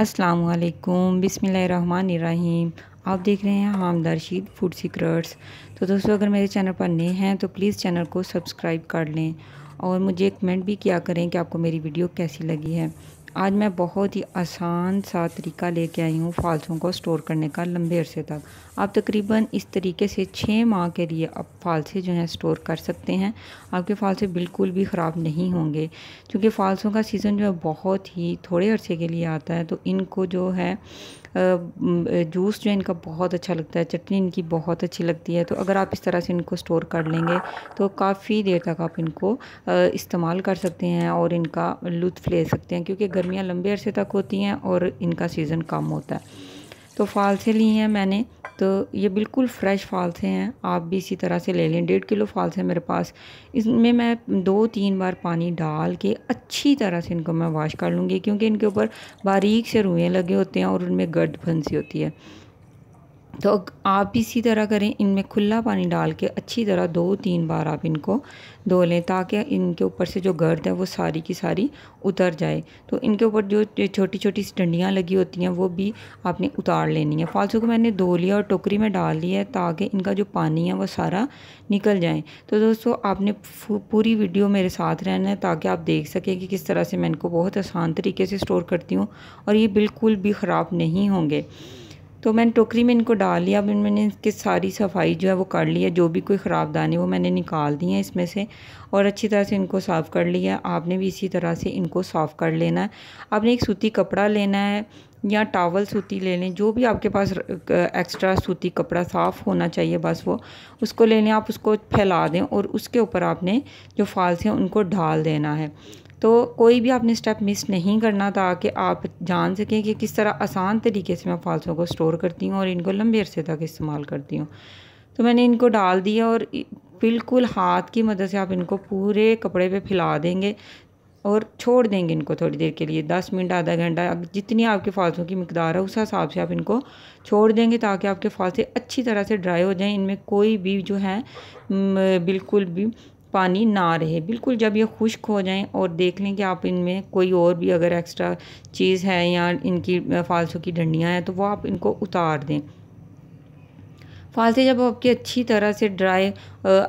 अस्सलाम बिसमीम आप देख रहे हैं हम दर्शीद फूड सीक्रेट्स तो दोस्तों अगर मेरे चैनल पर नए हैं तो प्लीज़ चैनल को सब्सक्राइब कर लें और मुझे कमेंट भी किया करें कि आपको मेरी वीडियो कैसी लगी है आज मैं बहुत ही आसान सा तरीका लेके आई हूँ फालसों को स्टोर करने का लंबे अरसे तक आप तकरीबन इस तरीके से छः माह के लिए आप फालसे जो हैं स्टोर कर सकते हैं आपके फालसे बिल्कुल भी ख़राब नहीं होंगे क्योंकि फालसों का सीज़न जो है बहुत ही थोड़े अरसे के लिए आता है तो इनको जो है जूस जो इनका बहुत अच्छा लगता है चटनी इनकी बहुत अच्छी लगती है तो अगर आप इस तरह से इनको स्टोर कर लेंगे तो काफ़ी देर तक आप इनको इस्तेमाल कर सकते हैं और इनका लुत्फ़ ले सकते हैं क्योंकि गर्मियाँ लंबे अरसे तक होती हैं और इनका सीज़न कम होता है तो फालसे ली हैं मैंने तो ये बिल्कुल फ्रेश फालसे हैं आप भी इसी तरह से ले लें डेढ़ किलो फालसे हैं मेरे पास इसमें मैं दो तीन बार पानी डाल के अच्छी तरह से इनको मैं वॉश कर लूँगी क्योंकि इनके ऊपर बारीक से रुएँ लगे होते हैं और उनमें गर्द फंसी होती है तो आप इसी तरह करें इनमें खुला पानी डाल के अच्छी तरह दो तीन बार आप इनको धो लें ताकि इनके ऊपर से जो गर्द है वो सारी की सारी उतर जाए तो इनके ऊपर जो छोटी छोटी डंडियाँ लगी होती हैं वो भी आपने उतार लेनी है फालसू को मैंने धो लिया और टोकरी में डाल लिया है ताकि इनका जो पानी है वो सारा निकल जाए तो दोस्तों आपने पूरी वीडियो मेरे साथ रहना है ताकि आप देख सकें कि किस तरह से मैं इनको बहुत आसान तरीके से स्टोर करती हूँ और ये बिल्कुल भी ख़राब नहीं होंगे तो मैंने टोकरी में इनको डाल लिया अब मैंने इनकी सारी सफाई जो है वो कर ली है जो भी कोई ख़राब दाने वो मैंने निकाल दिए हैं इसमें से और अच्छी तरह से इनको साफ़ कर लिया आपने भी इसी तरह से इनको साफ़ कर लेना है आपने एक सूती कपड़ा लेना है या टावल सूती ले लें जो भी आपके पास एक्स्ट्रा सूती कपड़ा साफ़ होना चाहिए बस वो उसको ले लें आप उसको फैला दें और उसके ऊपर आपने जो फाल्स हैं उनको ढाल देना है तो कोई भी आपने स्टेप मिस नहीं करना ताकि आप जान सकें कि किस तरह आसान तरीके से मैं फालसों को स्टोर करती हूँ और इनको लंबे अरसे तक इस्तेमाल करती हूँ तो मैंने इनको डाल दिया और बिल्कुल हाथ की मदद से आप इनको पूरे कपड़े पे फैला देंगे और छोड़ देंगे इनको थोड़ी देर के लिए दस मिनट आधा घंटा जितनी आपके फालसों की मकदार है उस हिसाब से आप इनको छोड़ देंगे ताकि आपके फालसे अच्छी तरह से ड्राई हो जाएं इनमें कोई भी जो है बिल्कुल भी पानी ना रहे बिल्कुल जब ये खुश्क हो जाएं और देख लें कि आप इनमें कोई और भी अगर एक्स्ट्रा चीज़ है या इनकी फालसू की डंडियाँ हैं तो वो आप इनको उतार दें फालसे जब आपके अच्छी तरह से ड्राई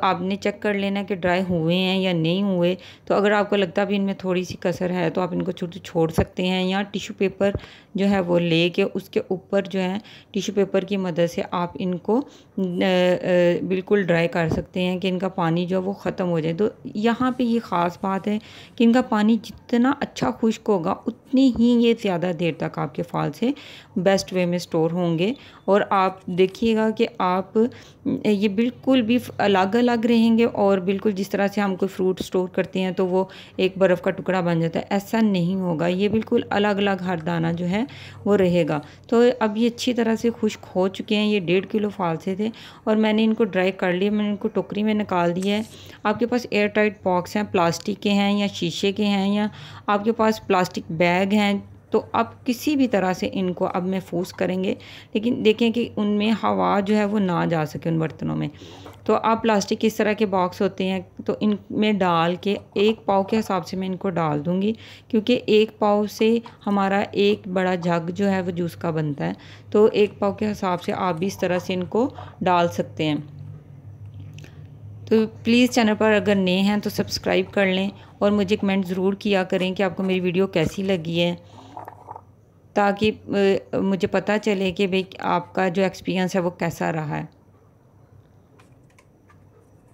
आपने चेक कर लेना कि ड्राई हुए हैं या नहीं हुए तो अगर आपको लगता है भी इनमें थोड़ी सी कसर है तो आप इनको छोटे छोड़ सकते हैं या टिशू पेपर जो है वो ले के उसके ऊपर जो है टिशू पेपर की मदद से आप इनको बिल्कुल ड्राई कर सकते हैं कि इनका पानी जो है वो ख़त्म हो जाए तो यहाँ पर ये ख़ास बात है कि इनका पानी जितना अच्छा खुश्क होगा उतनी ही ये ज़्यादा देर तक आपके फाल से बेस्ट वे में स्टोर होंगे और आप देखिएगा कि आप आप ये बिल्कुल भी अलग अलग रहेंगे और बिल्कुल जिस तरह से हम कोई फ्रूट स्टोर करते हैं तो वो एक बर्फ़ का टुकड़ा बन जाता है ऐसा नहीं होगा ये बिल्कुल अलग अलग हर दाना जो है वो रहेगा तो अब ये अच्छी तरह से खुश्क हो चुके हैं ये डेढ़ किलो फालसे थे और मैंने इनको ड्राई कर लिया मैंने इनको टोकरी में निकाल दिया है आपके पास एयर टाइट बॉक्स हैं प्लास्टिक के हैं या शीशे के हैं या आपके पास प्लास्टिक बैग हैं तो अब किसी भी तरह से इनको अब महफूज करेंगे लेकिन देखें कि उनमें हवा जो है वो ना जा सके उन बर्तनों में तो आप प्लास्टिक इस तरह के बॉक्स होते हैं तो इन में डाल के एक पाव के हिसाब से मैं इनको डाल दूँगी क्योंकि एक पाव से हमारा एक बड़ा जग जो है वो जूस का बनता है तो एक पाव के हिसाब से आप भी इस तरह से इनको डाल सकते हैं तो प्लीज़ चैनल पर अगर नए हैं तो सब्सक्राइब कर लें और मुझे कमेंट ज़रूर किया करें कि आपको मेरी वीडियो कैसी लगी है ताकि मुझे पता चले कि भाई आपका जो एक्सपीरियंस है वो कैसा रहा है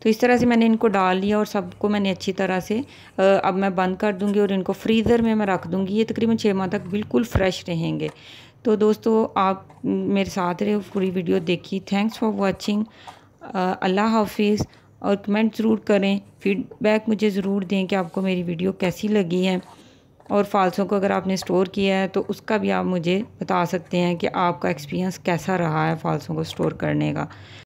तो इस तरह से मैंने इनको डाल लिया और सबको मैंने अच्छी तरह से अब मैं बंद कर दूंगी और इनको फ्रीज़र में मैं रख दूंगी ये तकरीबन छः माह तक बिल्कुल फ्रेश रहेंगे तो दोस्तों आप मेरे साथ रहे पूरी वीडियो देखी थैंक्स फॉर वॉचिंग अल्लाह हाफिज़ और कमेंट ज़रूर करें फीडबैक मुझे ज़रूर दें कि आपको मेरी वीडियो कैसी लगी है और फालसों को अगर आपने स्टोर किया है तो उसका भी आप मुझे बता सकते हैं कि आपका एक्सपीरियंस कैसा रहा है फालसों को स्टोर करने का